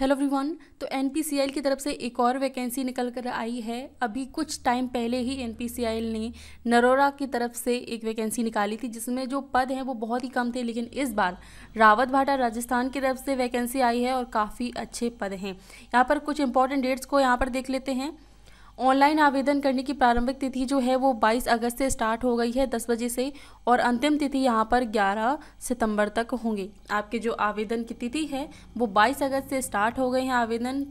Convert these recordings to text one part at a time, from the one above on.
hello everyone तो N की तरफ से एक और वैकेंसी निकल कर आई है अभी कुछ टाइम पहले ही एन ने नरोरा की तरफ से एक वैकेंसी निकाली थी जिसमें जो पद हैं वो बहुत ही कम थे लेकिन इस बार रावत भाटा राजस्थान की तरफ से वैकेंसी आई है और काफ़ी अच्छे पद हैं यहाँ पर कुछ इंपॉर्टेंट डेट्स को यहाँ पर देख लेते हैं ऑनलाइन आवेदन करने की प्रारंभिक तिथि जो है वो 22 अगस्त से स्टार्ट हो गई है 10 बजे से और अंतिम तिथि यहाँ पर 11 सितंबर तक होंगे आपके जो आवेदन की तिथि है वो 22 अगस्त से स्टार्ट हो गए हैं आवेदन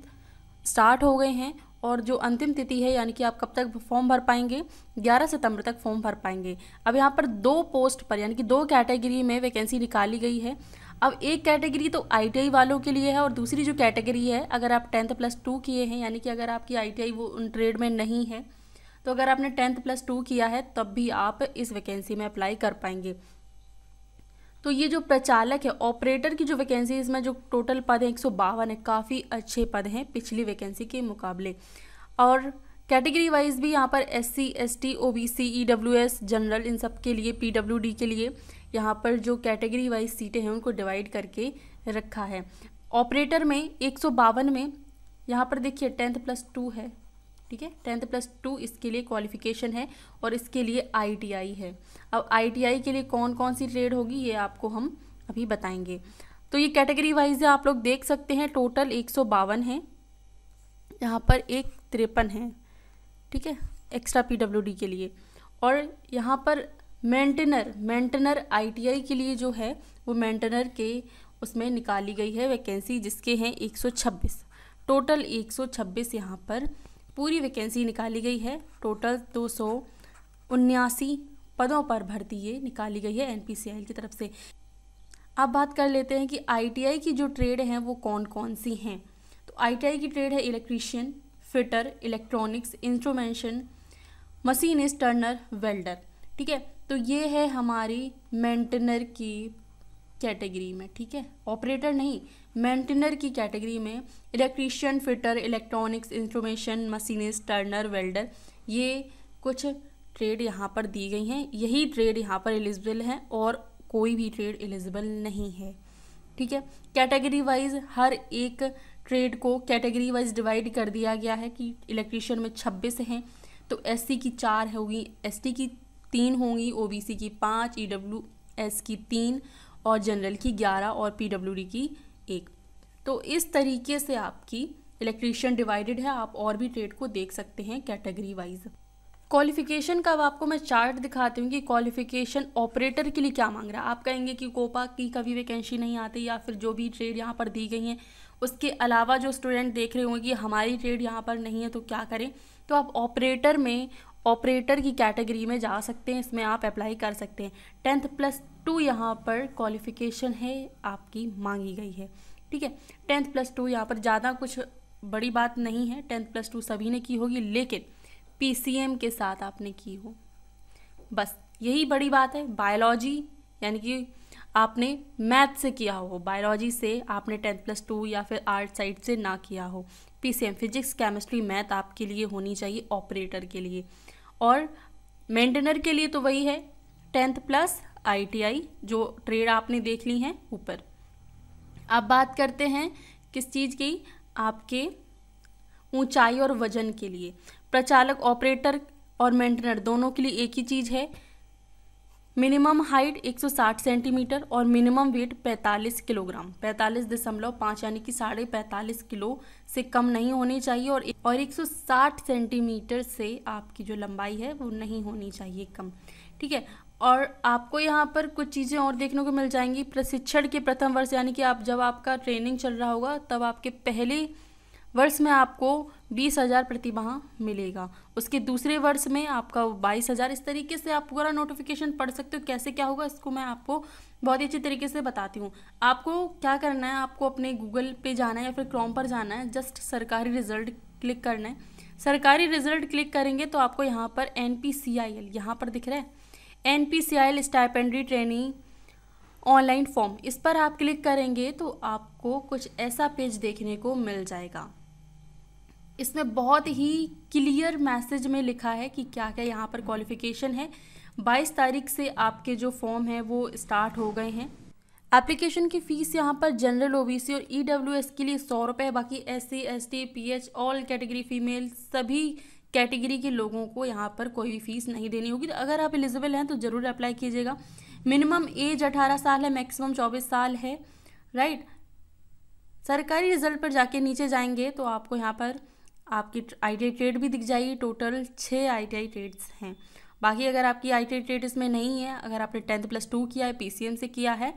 स्टार्ट हो गए हैं और जो अंतिम तिथि है यानी कि आप कब तक फॉर्म भर पाएंगे 11 सितंबर तक फॉर्म भर पाएंगे अब यहाँ पर दो पोस्ट पर यानी कि दो कैटेगरी में वैकेंसी निकाली गई है अब एक कैटेगरी तो आई वालों के लिए है और दूसरी जो कैटेगरी है अगर आप टेंथ प्लस टू किए हैं यानी कि अगर आपकी आई वो उन ट्रेड में नहीं है तो अगर आपने टेंथ प्लस टू किया है तब भी आप इस वैकेंसी में अप्लाई कर पाएंगे तो ये जो प्रचालक है ऑपरेटर की जो वैकेंसी इसमें जो टोटल पद हैं एक सौ बावन है काफ़ी अच्छे पद हैं पिछली वैकेंसी के मुकाबले और कैटेगरी वाइज भी यहाँ पर S C S T O B C E W S general इन सब के लिए पी डब्ल्यू डी के लिए यहाँ पर जो कैटेगरी वाइज सीटें हैं उनको डिवाइड करके रखा है ऑपरेटर में एक में यहाँ पर देखिए टेंथ प्लस टू है ठीक है टेंथ प्लस टू इसके लिए क्वालिफिकेशन है और इसके लिए आईटीआई है अब आईटीआई के लिए कौन कौन सी ट्रेड होगी ये आपको हम अभी बताएंगे तो ये कैटेगरी वाइज आप लोग देख सकते हैं टोटल एक सौ बावन है यहाँ पर एक तिरपन है ठीक है एक्स्ट्रा पीडब्ल्यूडी के लिए और यहाँ पर मेंटेनर मेंटेनर आईटीआई के लिए जो है वो मेंटेनर के उसमें निकाली गई है वैकेंसी जिसके हैं 126 टोटल 126 यहाँ पर पूरी वैकेंसी निकाली गई है टोटल दो पदों पर भर्ती ये निकाली गई है एनपीसीआई की तरफ से अब बात कर लेते हैं कि आईटीआई की जो ट्रेड हैं वो कौन कौन सी हैं तो आईटीआई की ट्रेड है electrician fitter electronics instrumentation machinist turner welder ठीक है तो ये है हमारी मेंटेनर की कैटेगरी में ठीक है ऑपरेटर नहीं मेंटेनर की कैटेगरी में electrician fitter electronics instrumentation machinist turner welder ये कुछ ट्रेड यहाँ पर दी गई हैं यही ट्रेड यहाँ पर एलिजिबल है और कोई भी ट्रेड एलिजिबल नहीं है ठीक है कैटेगरी वाइज हर एक ट्रेड को कैटेगरी वाइज डिवाइड कर दिया गया है कि इलेक्ट्रीशियन में छब्बीस हैं तो एससी की चार होगी एसटी की तीन होंगी ओबीसी की पाँच ईडब्ल्यूएस e की तीन और जनरल की ग्यारह और पीडब्ल्यूडी की एक तो इस तरीके से आपकी इलेक्ट्रीशियन डिवाइडेड है आप और भी ट्रेड को देख सकते हैं कैटेगरी वाइज क्वालिफिकेशन का अब आपको मैं चार्ट दिखाती हूँ कि क्वालिफिकेशन ऑपरेटर के लिए क्या मांग रहा है आप कहेंगे कि कोपा की कभी वैकेंसी नहीं आती या फिर जो भी ट्रेड यहाँ पर दी गई हैं उसके अलावा जो स्टूडेंट देख रहे होंगे कि हमारी ट्रेड यहाँ पर नहीं है तो क्या करें तो आप ऑपरेटर में ऑपरेटर की कैटेगरी में जा सकते हैं इसमें आप अप्लाई कर सकते हैं टेंथ प्लस टू यहाँ पर क्वालिफिकेशन है आपकी मांगी गई है ठीक है टेंथ प्लस टू यहाँ पर ज़्यादा कुछ बड़ी बात नहीं है टेंथ प्लस टू सभी ने की होगी लेकिन पी के साथ आपने की हो बस यही बड़ी बात है बायोलॉजी यानी कि आपने मैथ से किया हो बायोलॉजी से आपने टेंथ प्लस टू या फिर आर्ट साइड से ना किया हो पीसीएम फिजिक्स केमिस्ट्री मैथ आपके लिए होनी चाहिए ऑपरेटर के लिए और मेंटेनर के लिए तो वही है टेंथ प्लस आईटीआई जो ट्रेड आपने देख ली हैं ऊपर अब बात करते हैं किस चीज़ की आपके ऊंचाई और वजन के लिए प्रचालक ऑपरेटर और मेंटेनर दोनों के लिए एक ही चीज़ है मिनिमम हाइट 160 सेंटीमीटर और मिनिमम वेट 45 किलोग्राम 45 दशमलव पाँच यानी कि साढ़े पैंतालीस किलो से कम नहीं होनी चाहिए और और 160 सेंटीमीटर से आपकी जो लंबाई है वो नहीं होनी चाहिए कम ठीक है और आपको यहाँ पर कुछ चीज़ें और देखने को मिल जाएंगी प्रशिक्षण के प्रथम वर्ष यानी कि आप जब आपका ट्रेनिंग चल रहा होगा तब आपके पहले वर्ष में आपको बीस हज़ार प्रतिमाह मिलेगा उसके दूसरे वर्ष में आपका बाईस हज़ार इस तरीके से आप पूरा नोटिफिकेशन पढ़ सकते हो कैसे क्या होगा इसको मैं आपको बहुत ही अच्छे तरीके से बताती हूँ आपको क्या करना है आपको अपने गूगल पे जाना है या फिर क्रोम पर जाना है जस्ट सरकारी रिजल्ट क्लिक करना है सरकारी रिजल्ट क्लिक करेंगे तो आपको यहाँ पर N P C I L यहाँ पर दिख रहा है N P C I L stipendiary training online form इस पर आप क्लिक करेंगे तो आपको कुछ ऐसा पेज देखने को मिल जाएगा इसमें बहुत ही क्लियर मैसेज में लिखा है कि क्या क्या यहाँ पर क्वालिफिकेशन है 22 तारीख से आपके जो फॉर्म है वो स्टार्ट हो गए हैं एप्लीकेशन की फ़ीस यहाँ पर जनरल ओबीसी और ईडब्ल्यूएस e के लिए सौ रुपये बाकी S C S T P H all category female सभी कैटेगरी के लोगों को यहाँ पर कोई भी फ़ीस नहीं देनी होगी तो अगर आप एलिजिबल हैं तो ज़रूर अप्लाई कीजिएगा मिनिमम एज अठारह साल है मैक्सिमम चौबीस साल है राइट सरकारी रिजल्ट पर जाके नीचे जाएंगे तो आपको यहाँ पर आपकी आई टी ट्रेड भी दिख जाएगी टोटल छः आई टी ट्रेड्स हैं बाकी अगर आपकी आई टी ट्रेड इसमें नहीं है अगर आपने टेंथ प्लस टू किया है पी से किया है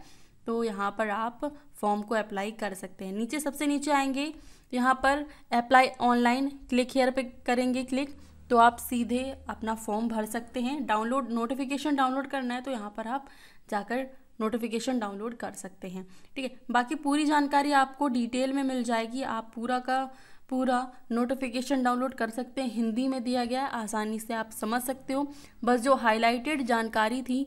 तो यहाँ पर आप फॉर्म को अप्लाई कर सकते हैं नीचे सबसे नीचे आएंगे यहाँ पर अप्लाई ऑनलाइन क्लिक हेयर पे करेंगे क्लिक तो आप सीधे अपना फॉर्म भर सकते हैं डाउनलोड नोटिफिकेशन डाउनलोड करना है तो यहाँ पर आप जाकर नोटिफिकेशन डाउनलोड कर सकते हैं ठीक है बाकी पूरी जानकारी आपको डिटेल में मिल जाएगी आप पूरा का पूरा नोटिफिकेशन डाउनलोड कर सकते हैं हिंदी में दिया गया है आसानी से आप समझ सकते हो बस जो हाईलाइटेड जानकारी थी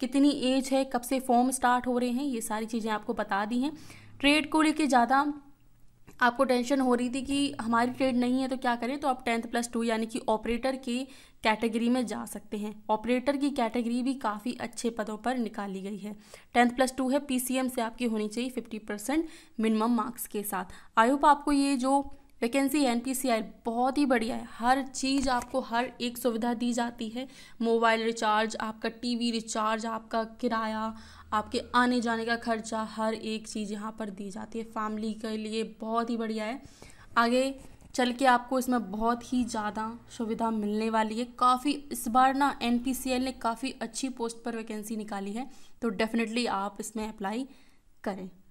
कितनी एज है कब से फॉर्म स्टार्ट हो रहे हैं ये सारी चीज़ें आपको बता दी हैं ट्रेड को लेके ज़्यादा आपको टेंशन हो रही थी कि हमारी ट्रेड नहीं है तो क्या करें तो आप टेंथ प्लस टू यानी कि ऑपरेटर की कैटेगरी में जा सकते हैं ऑपरेटर की कैटेगरी भी काफ़ी अच्छे पदों पर निकाली गई है टेंथ प्लस टू है पीसीएम से आपकी होनी चाहिए फिफ्टी परसेंट मिनिमम मार्क्स के साथ आई होप आपको ये जो वैकेंसी एन बहुत ही बढ़िया है हर चीज़ आपको हर एक सुविधा दी जाती है मोबाइल रिचार्ज आपका टीवी रिचार्ज आपका किराया आपके आने जाने का खर्चा हर एक चीज़ यहाँ पर दी जाती है फैमिली के लिए बहुत ही बढ़िया है आगे चल के आपको इसमें बहुत ही ज़्यादा सुविधा मिलने वाली है काफ़ी इस बार ना एन ने काफ़ी अच्छी पोस्ट पर वैकेंसी निकाली है तो डेफिनेटली आप इसमें अप्लाई करें